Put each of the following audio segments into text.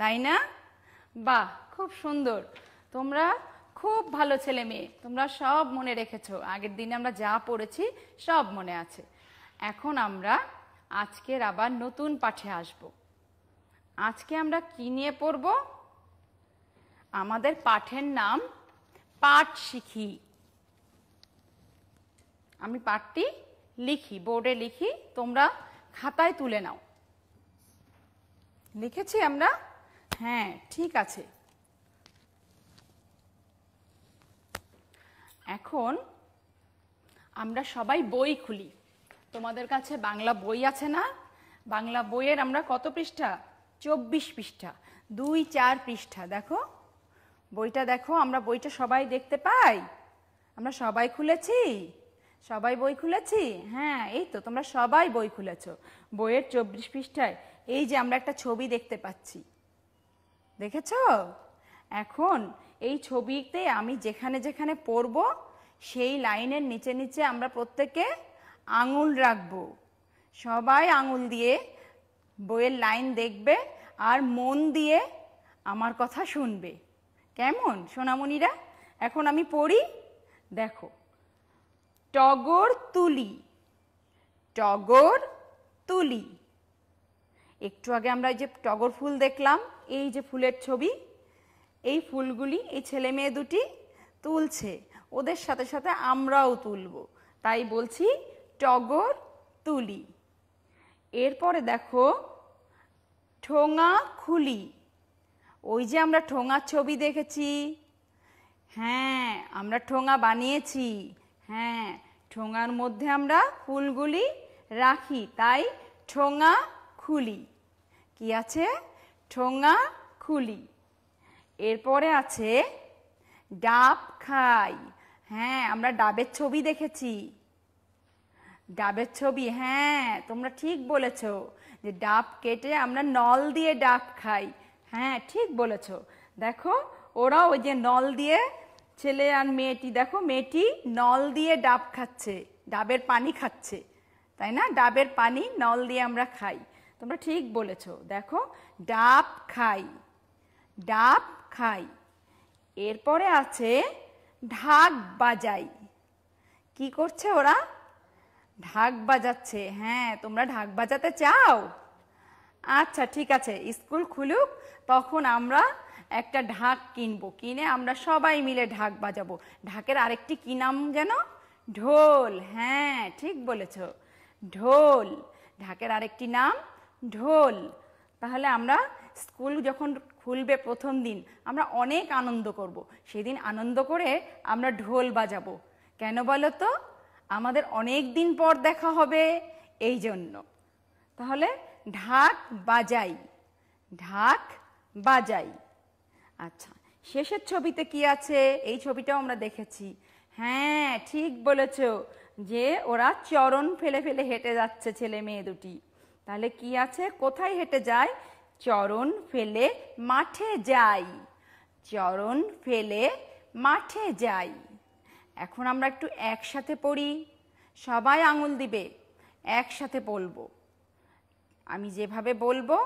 তাই না বাহ খুব সুন্দর তোমরা খুব ভালো ছেলে মেয়ে তোমরা সব মনে রেখেছ আগের দিনে আমরা যা পড়েছি সব মনে আছে এখন আমরা আজকের আবার নতুন পাঠে আসব আজকে আমরা কি নিয়ে পড়ব আমাদের পাঠের নাম পাঠ শিখি আমি পাঠটি লিখি বোর্ডে লিখি তোমরা খাতায় তুলে নাও লিখেছি আমরা হ্যাঁ ঠিক আছে এখন আমরা সবাই বই খুলি তোমাদের কাছে বাংলা বই আছে না বাংলা বইয়ের আমরা কত পৃষ্ঠা চব্বিশ পৃষ্ঠা দুই চার পৃষ্ঠা দেখো বইটা দেখো আমরা বইটা সবাই দেখতে পাই আমরা সবাই খুলেছি সবাই বই খুলেছি হ্যাঁ এই তো তোমরা সবাই বই খুলেছ বইয়ের চব্বিশ পৃষ্ঠায় এই যে আমরা একটা ছবি দেখতে পাচ্ছি দেখেছ এখন এই ছবিতে আমি যেখানে যেখানে পড়ব সেই লাইনের নিচে নিচে আমরা প্রত্যেকে আঙুল রাখব সবাই আঙুল দিয়ে বইয়ের লাইন দেখবে আর মন দিয়ে আমার কথা শুনবে কেমন সোনামণিরা এখন আমি পড়ি দেখো টগর তুলি টগর তুলি একটু আগে আমরা এই যে টগর ফুল দেখলাম এই যে ফুলের ছবি এই ফুলগুলি এই ছেলে মেয়ে দুটি তুলছে ওদের সাথে সাথে আমরাও তুলব তাই বলছি টগর তুলি এরপরে দেখো ঠোঙা খুলি ওই যে আমরা ঠোঙার ছবি দেখেছি হ্যাঁ আমরা ঠোঙা বানিয়েছি হ্যাঁ ঠোঙার মধ্যে আমরা ফুলগুলি রাখি তাই ঠোঙা খুলি কি আছে ঠোঙা খুলি এরপরে আছে ডাব খাই হ্যাঁ আমরা ডাবের ছবি দেখেছি ডাবের ছবি হ্যাঁ তোমরা ঠিক বলেছ যে ডাব কেটে আমরা নল দিয়ে ডাব খাই হ্যাঁ ঠিক বলেছ দেখো ওরা ওই যে নল দিয়ে ছেলে আর মেয়েটি দেখো মেয়েটি নল দিয়ে ডাব খাচ্ছে ডাবের পানি খাচ্ছে তাই না ডাবের পানি নল দিয়ে আমরা খাই তোমরা ঠিক বলেছ দেখো ডাব খাই ডাব খাই এরপরে আছে ঢাক বাজাই কি করছে ওরা ঢাক বাজাচ্ছে হ্যাঁ তোমরা ঢাক বাজাতে চাও আচ্ছা ঠিক আছে স্কুল খুলুক তখন আমরা একটা ঢাক কিনবো কিনে আমরা সবাই মিলে ঢাক বাজাবো ঢাকের আরেকটি কি নাম যেন ঢোল হ্যাঁ ঠিক বলেছ ঢোল ঢাকের আরেকটি নাম ঢোল তাহলে আমরা স্কুল যখন খুলবে প্রথম দিন আমরা অনেক আনন্দ করব। সেদিন আনন্দ করে আমরা ঢোল বাজাবো কেন বলো তো আমাদের অনেক দিন পর দেখা হবে এই জন্য তাহলে ঢাক বাজাই ঢাক বাজাই আচ্ছা শেষের ছবিতে কি আছে এই ছবিটাও আমরা দেখেছি হ্যাঁ ঠিক বলেছ যে ওরা চরণ ফেলে ফেলে হেঁটে যাচ্ছে ছেলে মেয়ে দুটি তাহলে কি আছে কোথায় হেঁটে যায় চরণ ফেলে মাঠে যাই চরণ ফেলে মাঠে যাই এখন আমরা একটু একসাথে পড়ি সবাই আঙুল দিবে একসাথে বলবো আমি যেভাবে বলবো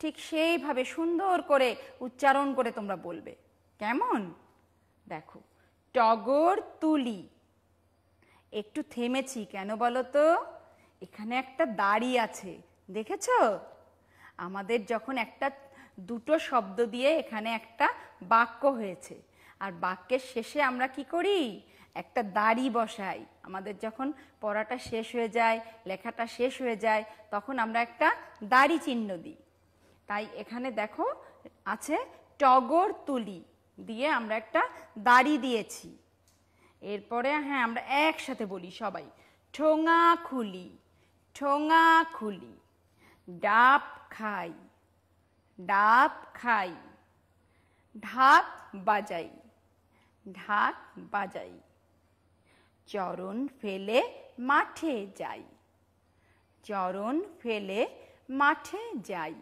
ঠিক সেইভাবে সুন্দর করে উচ্চারণ করে তোমরা বলবে কেমন দেখো টগর তুলি একটু থেমেছি কেন বলো তো এখানে একটা দাড়ি আছে দেখেছ আমাদের যখন একটা দুটো শব্দ দিয়ে এখানে একটা বাক্য হয়েছে আর বাক্যের শেষে আমরা কি করি একটা দাড়ি বসাই আমাদের যখন পড়াটা শেষ হয়ে যায় লেখাটা শেষ হয়ে যায় তখন আমরা একটা দাড়ি চিহ্ন দিই তাই এখানে দেখো আছে টগর তুলি দিয়ে আমরা একটা দাড়ি দিয়েছি এরপরে হ্যাঁ আমরা একসাথে বলি সবাই ঠোঙা খুলি ঠোঙা খুলি ডাব খাই ডাব খাই ঢাক বাজাই ঢাক বাজাই চরণ ফেলে মাঠে যাই চরণ ফেলে মাঠে যাই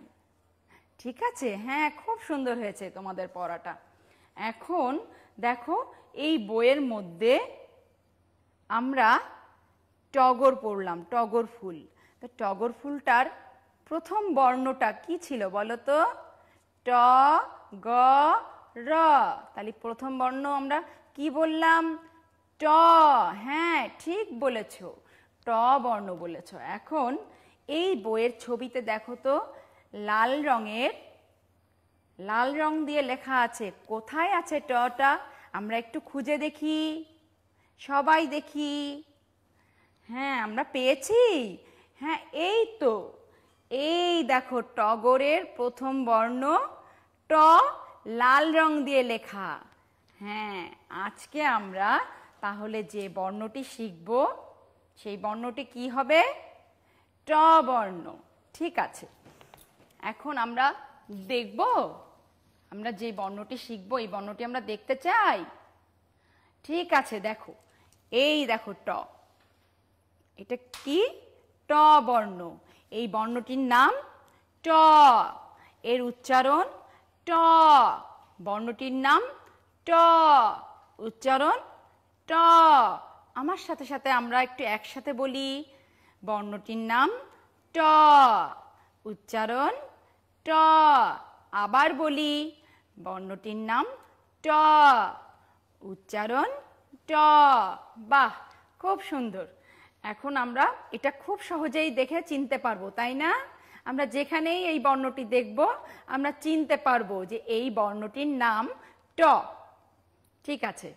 ঠিক আছে হ্যাঁ খুব সুন্দর হয়েছে তোমাদের পড়াটা এখন দেখো এই বইয়ের মধ্যে আমরা টগর পড়লাম টগর ফুল তো টগর ফুলটার প্রথম বর্ণটা কি ছিল বলো তো ট গ র তাহলে প্রথম বর্ণ আমরা কি বললাম ট হ্যাঁ ঠিক বলেছ ট বর্ণ বলেছ এখন এই বইয়ের ছবিতে দেখো তো লাল রঙের লাল রং দিয়ে লেখা আছে কোথায় আছে টটা আমরা একটু খুঁজে দেখি সবাই দেখি হ্যাঁ আমরা পেয়েছি হ্যাঁ এই তো এই দেখো টগরের প্রথম বর্ণ ট লাল রং দিয়ে লেখা হ্যাঁ আজকে আমরা তাহলে যে বর্ণটি শিখব সেই বর্ণটি কি হবে ট বর্ণ ঠিক আছে এখন আমরা দেখব আমরা যে বর্ণটি শিখব এই বর্ণটি আমরা দেখতে চাই ঠিক আছে দেখো এই দেখো ট এটা কি ট বর্ণ এই বর্ণটির নাম ট এর উচ্চারণ ট বর্ণটির নাম ট উচ্চারণ ট আমার সাথে সাথে আমরা একটু একসাথে বলি বর্ণটির নাম ট উচ্চারণ ট আবার বলি বর্ণটির নাম ট উচ্চারণ ট বাহ খুব সুন্দর এখন আমরা এটা খুব সহজেই দেখে চিনতে পারবো তাই না আমরা যেখানেই এই বর্ণটি দেখব আমরা চিনতে পারবো যে এই বর্ণটির নাম ট ঠিক আছে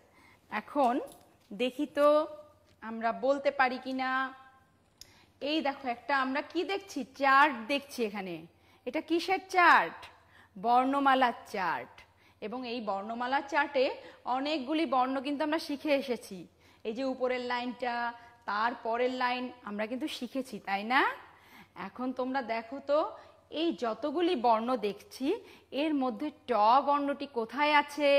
এখন দেখি তো আমরা বলতে পারি কি না এই দেখো একটা আমরা কি দেখছি চার্ট দেখছি এখানে এটা কিসের চার্ট বর্ণমালার চার্ট এবং এই বর্ণমালা চার্টে অনেকগুলি বর্ণ কিন্তু আমরা শিখে এসেছি এই যে উপরের লাইনটা তার পরের লাইন আমরা কিন্তু শিখেছি তাই না এখন তোমরা দেখো তো এই যতগুলি বর্ণ দেখছি এর মধ্যে ট বর্ণটি কোথায় আছে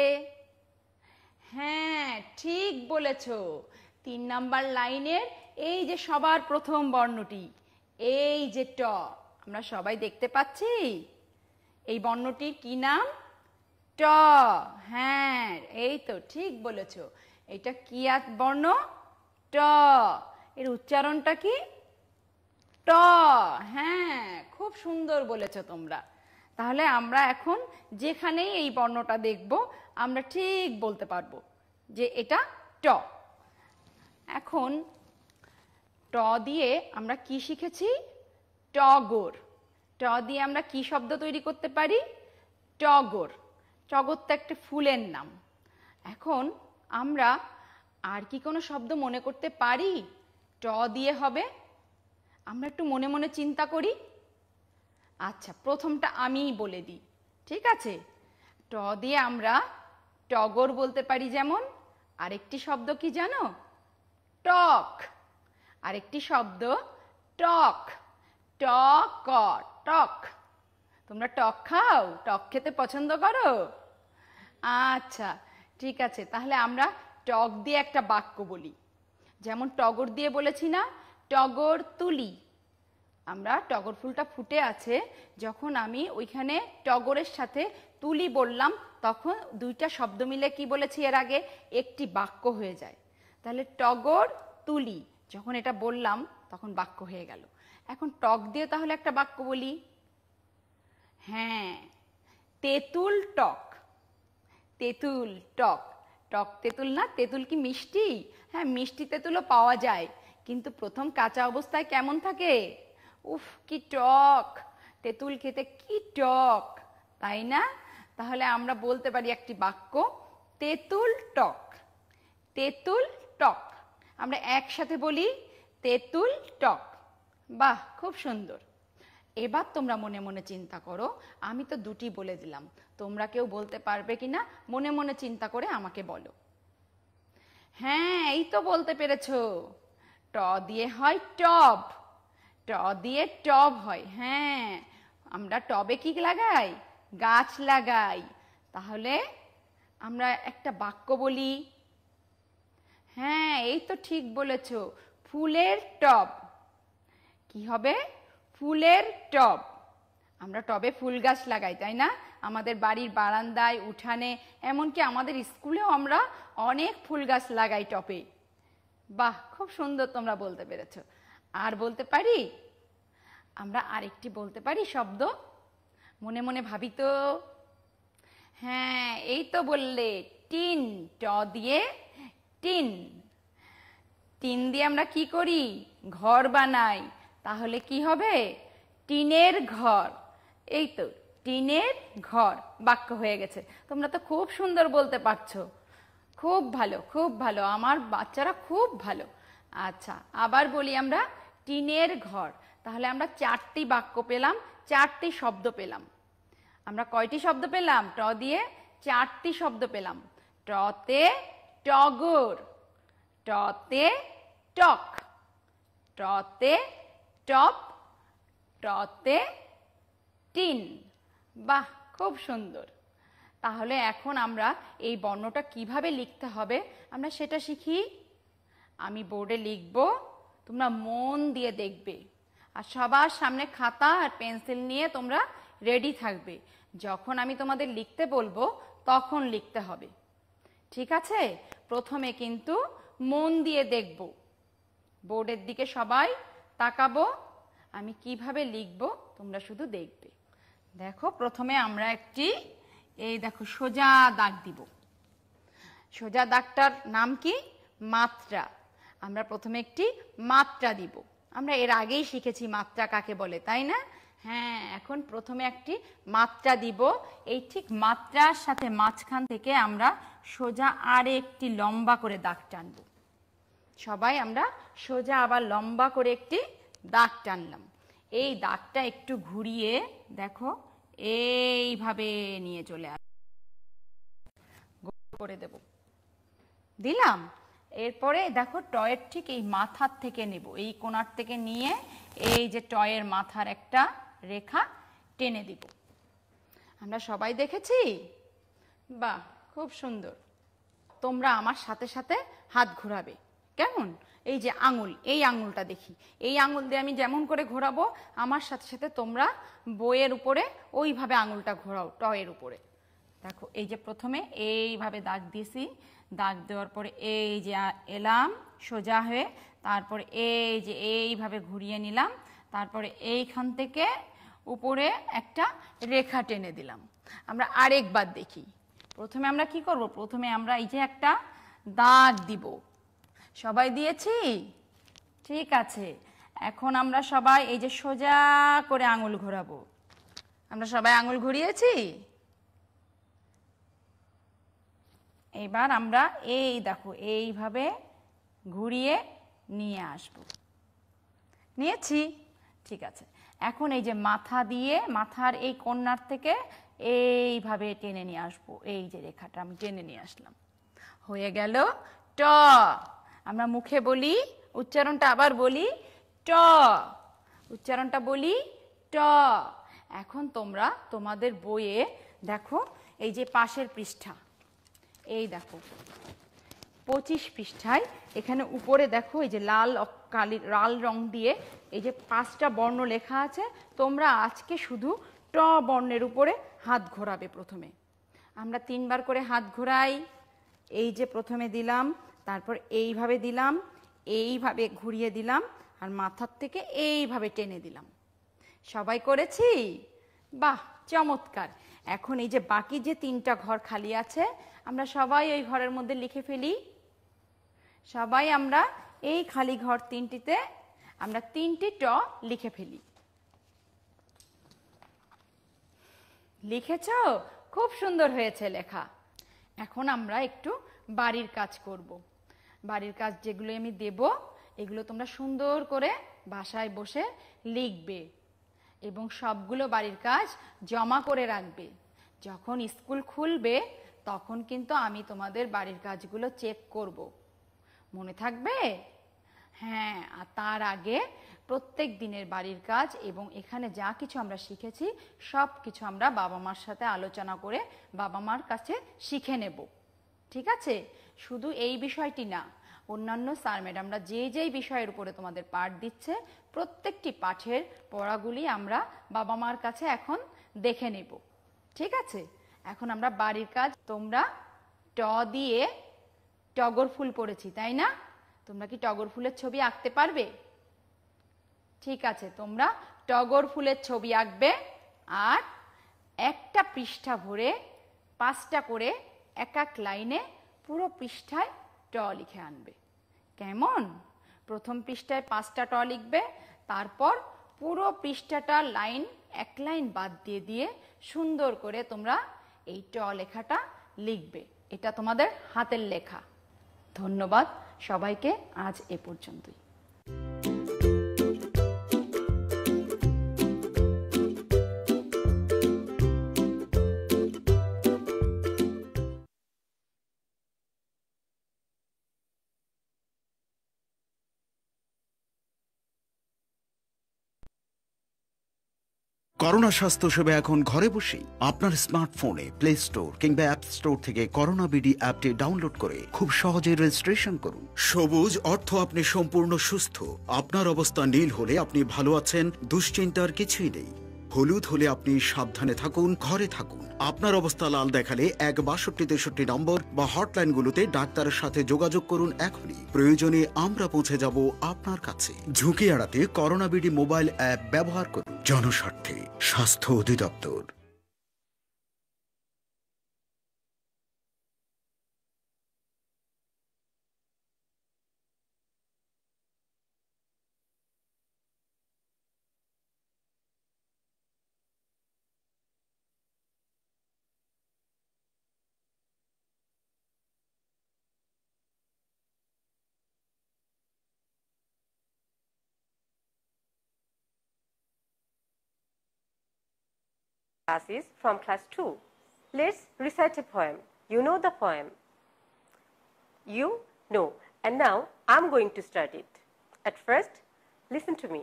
হ্যাঁ ঠিক বলেছ তিন নাম্বার লাইনের এই যে সবার প্রথম বর্ণটি এই যে ট আমরা সবাই দেখতে পাচ্ছি এই বর্ণটির কি নাম ট হ্যাঁ এই তো ঠিক বলেছ এটা কি বর্ণ ট এর উচ্চারণটা কি ট হ্যাঁ খুব সুন্দর বলেছ তোমরা তাহলে আমরা এখন যেখানেই এই বর্ণটা দেখব আমরা ঠিক বলতে পারবো যে এটা ট এখন ট দিয়ে আমরা কি শিখেছি টগর ট দিয়ে আমরা কি শব্দ তৈরি করতে পারি টগর টগর তো একটা ফুলের নাম এখন আমরা আর কি কোনো শব্দ মনে করতে পারি ট দিয়ে হবে আমরা একটু মনে মনে চিন্তা করি আচ্ছা প্রথমটা আমিই বলে দিই ঠিক আছে ট দিয়ে আমরা টগর বলতে পারি যেমন আরেকটি শব্দ কি জানো টক আরেকটি শব্দ টক টক টক তোমরা টক খাও টক খেতে পছন্দ করো আচ্ছা ঠিক আছে তাহলে আমরা টক দিয়ে একটা বাক্য বলি যেমন টগর দিয়ে বলেছি না টগর তুলি আমরা টগর ফুলটা ফুটে আছে যখন আমি ওইখানে টগরের সাথে তুলি বললাম তখন দুইটা শব্দ মিলে কি বলেছি এর আগে একটি বাক্য হয়ে যায় তাহলে টগর তুলি যখন এটা বললাম তখন বাক্য হয়ে গেল এখন টক দিয়ে তাহলে একটা বাক্য বলি হ্যাঁ তেঁতুল টক তেঁতুল টক টক তেঁতুল না তেঁতুল কি মিষ্টি হ্যাঁ মিষ্টি তেঁতুলও পাওয়া যায় কিন্তু প্রথম কাঁচা অবস্থায় কেমন থাকে উফ কি টক তেঁতুল খেতে কি টক তাই না তাহলে আমরা বলতে পারি একটি বাক্য তেঁতুল টক তেঁতুল টক আমরা একসাথে বলি তেঁতুল টক বাহ খুব সুন্দর এবার তোমরা মনে মনে চিন্তা করো আমি তো দুটি বলে দিলাম তোমরা কেউ বলতে পারবে কি না মনে মনে চিন্তা করে আমাকে বলো হ্যাঁ এই তো বলতে পেরেছ ট দিয়ে হয় টব ট দিয়ে টব হয় হ্যাঁ আমরা টবে কি লাগাই গাছ লাগাই তাহলে আমরা একটা বাক্য বলি হ্যাঁ এই তো ঠিক বলেছ ফুলের টব কি হবে ফুলের টব আমরা টবে ফুল গাছ লাগাই তাই না আমাদের বাড়ির বারান্দায় উঠানে এমনকি আমাদের স্কুলেও আমরা অনেক ফুল গাছ লাগাই টপে বাহ খুব সুন্দর তোমরা বলতে পেরেছ আর বলতে পারি আমরা আরেকটি বলতে পারি শব্দ মনে মনে ভাবি তো হ্যাঁ এই তো বললে টিন ট দিয়ে টিন টিন দিয়ে আমরা কি করি ঘর বানাই তাহলে কি হবে টিনের ঘর এই তো টিনের ঘর বাক্য হয়ে গেছে তোমরা তো খুব সুন্দর বলতে পারছো খুব ভালো খুব ভালো আমার বাচ্চারা খুব ভালো আচ্ছা আবার বলি আমরা টিনের ঘর তাহলে আমরা চারটি বাক্য পেলাম চারটি শব্দ পেলাম আমরা কয়টি শব্দ পেলাম ট দিয়ে চারটি শব্দ পেলাম টতে টগর টতে টক টতে টপ টতে টিন বাহ খুব সুন্দর তাহলে এখন আমরা এই বর্ণটা কিভাবে লিখতে হবে আমরা সেটা শিখি আমি বোর্ডে লিখব তোমরা মন দিয়ে দেখবে আর সবার সামনে খাতা আর পেন্সিল নিয়ে তোমরা রেডি থাকবে যখন আমি তোমাদের লিখতে বলবো তখন লিখতে হবে ঠিক আছে প্রথমে কিন্তু মন দিয়ে দেখব বোর্ডের দিকে সবাই তাকাবো আমি কিভাবে লিখব তোমরা শুধু দেখবে দেখো প্রথমে আমরা একটি এই দেখো সোজা দাগ দিব সোজা দাগটার নাম কি মাত্রা আমরা প্রথমে একটি মাত্রা দিব আমরা এর আগেই শিখেছি মাত্রা কাকে বলে তাই না হ্যাঁ এখন প্রথমে একটি মাত্রা দিব এই ঠিক মাত্রার সাথে মাঝখান থেকে আমরা সোজা আর একটি লম্বা করে দাগ টানবো সবাই আমরা সোজা আবার লম্বা করে একটি দাগ টানলাম এই দাগটা একটু ঘুরিয়ে দেখো এইভাবে নিয়ে চলে আস করে দেব দিলাম এরপরে দেখো টয়ের ঠিক এই মাথার থেকে নেব এই কোনার থেকে নিয়ে এই যে টয়ের মাথার একটা রেখা টেনে দিব আমরা সবাই দেখেছি বা খুব সুন্দর তোমরা আমার সাথে সাথে হাত ঘোরাবে কেমন এই যে আঙুল এই আঙুলটা দেখি এই আঙুল দিয়ে আমি যেমন করে ঘোরাবো আমার সাথে সাথে তোমরা বইয়ের উপরে ওইভাবে আঙুলটা ঘোরাও টয়ের উপরে দেখো এই যে প্রথমে এইভাবে দাগ দিয়েছি দাগ দেওয়ার পরে এই যে এলাম সোজা হয়ে তারপরে এই যে এইভাবে ঘুরিয়ে নিলাম তারপরে এইখান থেকে উপরে একটা রেখা টেনে দিলাম আমরা আরেকবার দেখি প্রথমে আমরা কি করব প্রথমে আমরা এই যে একটা দাগ দিব সবাই দিয়েছি ঠিক আছে এখন আমরা সবাই এই যে সোজা করে আঙুল ঘোরাবো আমরা সবাই আঙুল ঘুরিয়েছি এবার আমরা এই দেখো এইভাবে ঘুরিয়ে নিয়ে আসব নিয়েছি ঠিক আছে এখন এই যে মাথা দিয়ে মাথার এই কন্যার থেকে এইভাবে টেনে নিয়ে আসবো এই যে রেখাটা আমি টেনে নিয়ে আসলাম হয়ে গেল ট আমরা মুখে বলি উচ্চারণটা আবার বলি ট উচ্চারণটা বলি ট এখন তোমরা তোমাদের বইয়ে দেখো এই যে পাশের পৃষ্ঠা এই দেখো পঁচিশ পৃষ্ঠায় এখানে উপরে দেখো এই যে লাল কালি লাল রং দিয়ে এই যে পাঁচটা বর্ণ লেখা আছে তোমরা আজকে শুধু ট বর্ণের উপরে হাত ঘোরাবে প্রথমে আমরা তিনবার করে হাত ঘোরাই এই যে প্রথমে দিলাম তারপর এইভাবে দিলাম এইভাবে ঘুরিয়ে দিলাম আর মাথার থেকে এইভাবে টেনে দিলাম সবাই করেছি বাহ চমৎকার এখন এই যে বাকি যে তিনটা ঘর খালি আছে আমরা সবাই ওই ঘরের মধ্যে লিখে ফেলি সবাই আমরা এই খালি ঘর তিনটিতে আমরা তিনটি ট লিখে ফেলি লিখেছ খুব সুন্দর হয়েছে লেখা এখন আমরা একটু বাড়ির কাজ করবো বাড়ির কাজ যেগুলো আমি দেব এগুলো তোমরা সুন্দর করে বাসায় বসে লিখবে এবং সবগুলো বাড়ির কাজ জমা করে রাখবে যখন স্কুল খুলবে তখন কিন্তু আমি তোমাদের বাড়ির কাজগুলো চেক করব মনে থাকবে হ্যাঁ আর তার আগে প্রত্যেক দিনের বাড়ির কাজ এবং এখানে যা কিছু আমরা শিখেছি সব কিছু আমরা বাবা মার সাথে আলোচনা করে বাবা মার কাছে শিখে নেবো ঠিক আছে শুধু এই বিষয়টি না অন্যান্য স্যার ম্যাডামরা যে যেই বিষয়ের উপরে তোমাদের পাঠ দিচ্ছে প্রত্যেকটি পাঠের পড়াগুলি আমরা বাবা মার কাছে এখন দেখে নেব ঠিক আছে এখন আমরা বাড়ির কাজ তোমরা ট দিয়ে টগর ফুল পড়েছি তাই না তোমরা কি টগর ফুলের ছবি আঁকতে পারবে ঠিক আছে তোমরা টগর ফুলের ছবি আঁকবে আর একটা পৃষ্ঠা ভরে পাঁচটা করে এক এক লাইনে পুরো পৃষ্ঠায় ট লিখে আনবে কেমন প্রথম পৃষ্ঠায় পাঁচটা ট লিখবে তারপর পুরো পৃষ্ঠাটা লাইন এক লাইন বাদ দিয়ে দিয়ে সুন্দর করে তোমরা এই ট লেখাটা লিখবে এটা তোমাদের হাতের লেখা ধন্যবাদ সবাইকে আজ এ পর্যন্তই করোনা স্বাস্থ্য সেবা এখন ঘরে বসেই আপনার স্মার্টফোনে প্লে স্টোর কিংবা অ্যাপ স্টোর থেকে করোনা বিডি অ্যাপটি ডাউনলোড করে খুব সহজে রেজিস্ট্রেশন করুন সবুজ অর্থ আপনি সম্পূর্ণ সুস্থ আপনার অবস্থা নীল হলে আপনি ভালো আছেন দুশ্চিন্তার কিছুই নেই হলুদ হলে আপনি সাবধানে থাকুন ঘরে থাকুন আপনার অবস্থা লাল দেখালে এক বাষট্টি তেষট্টি নম্বর বা হটলাইনগুলোতে ডাক্তারের সাথে যোগাযোগ করুন এখনই প্রয়োজনে আমরা পৌঁছে যাব আপনার কাছে ঝুঁকি এড়াতে করোনাবিডি মোবাইল অ্যাপ ব্যবহার করুন জনস্বার্থে স্বাস্থ্য অধিদপ্তর classes from class 2. Let's recite a poem. You know the poem. You know. And now I'm going to start it. At first, listen to me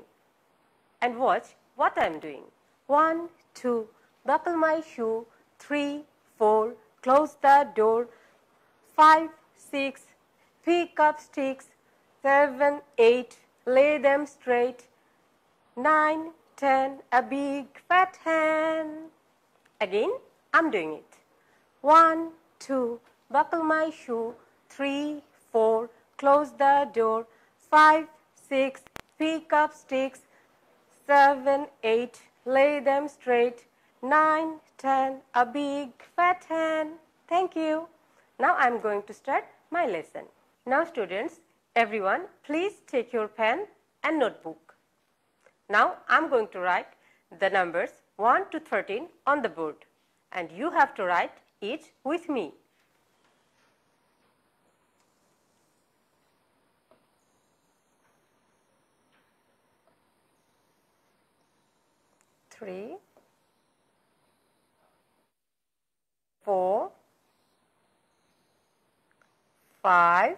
and watch what I'm doing. One, two, buckle my shoe. Three, four, close the door. Five, six, pick up sticks. Seven, eight, lay them straight. Nine, 10, a big fat hen. Again, I'm doing it. 1, 2, buckle my shoe. 3, 4, close the door. 5, 6, pick up sticks. 7, 8, lay them straight. 9, 10, a big fat hen. Thank you. Now I'm going to start my lesson. Now students, everyone please take your pen and notebook. Now I'm going to write the numbers 1 to 13 on the board and you have to write each with me. Three, four, five,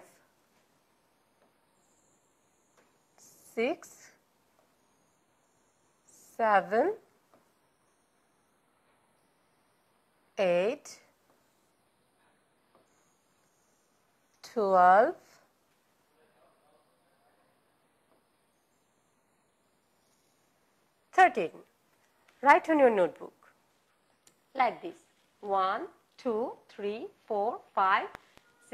six, seven, eight, twelve, thirteen. Write on your notebook like this. One, two, three, four, five,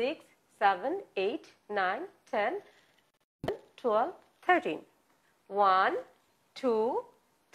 six, seven, eight, nine, ten, twelve, thirteen. One, two.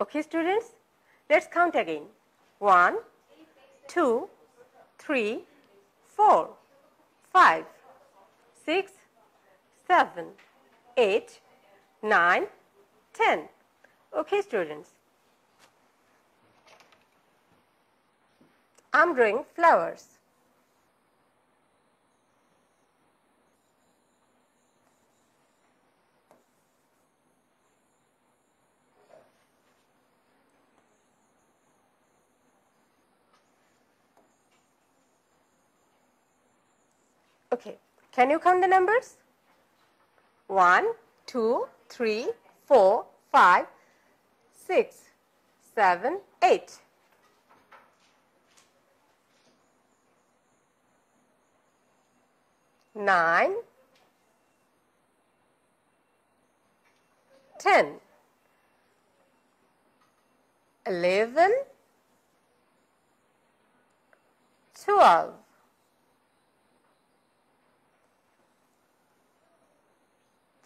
Okay, students, let's count again. One, two, three, four, five, six, seven, eight, nine, ten. Okay, students. I'm drawing flowers. Okay, can you count the numbers? 1, 2, 3, 4, 5, 6, 7, 8. Nine, ten, eleven, twelve.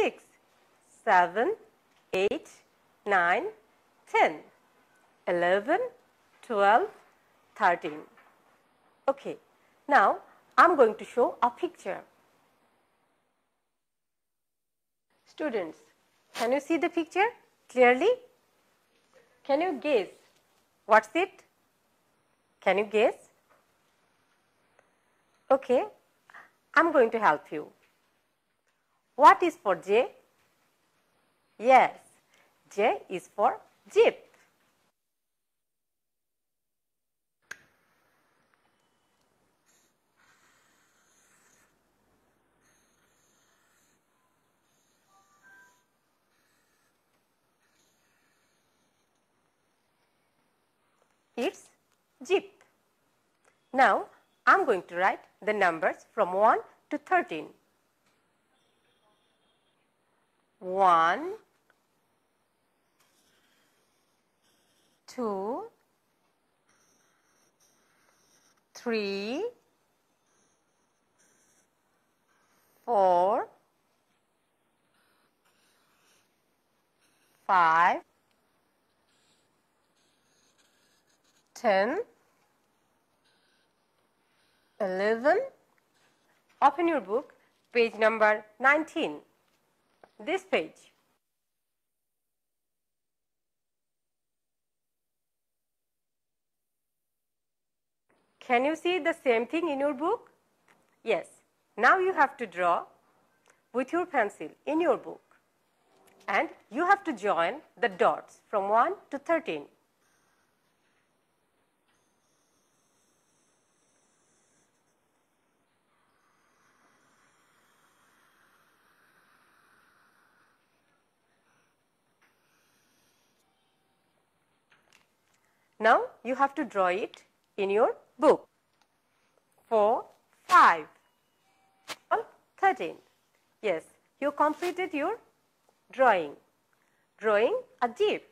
six, seven, eight, nine, ten, eleven, twelve, thirteen. Okay, now I'm going to show a picture. Students, can you see the picture clearly? Can you guess what's it? Can you guess? Okay, I'm going to help you. What is for J? Yes, J is for Jeep. It's Jeep. Now, I am going to write the numbers from 1 to 13 one, two, three, four, five, ten, eleven. Open your book, page number 19 this page. Can you see the same thing in your book? Yes. Now you have to draw with your pencil in your book and you have to join the dots from 1 to 13. Now you have to draw it in your book. 4, 5, 13. Yes, you completed your drawing. Drawing a jeep.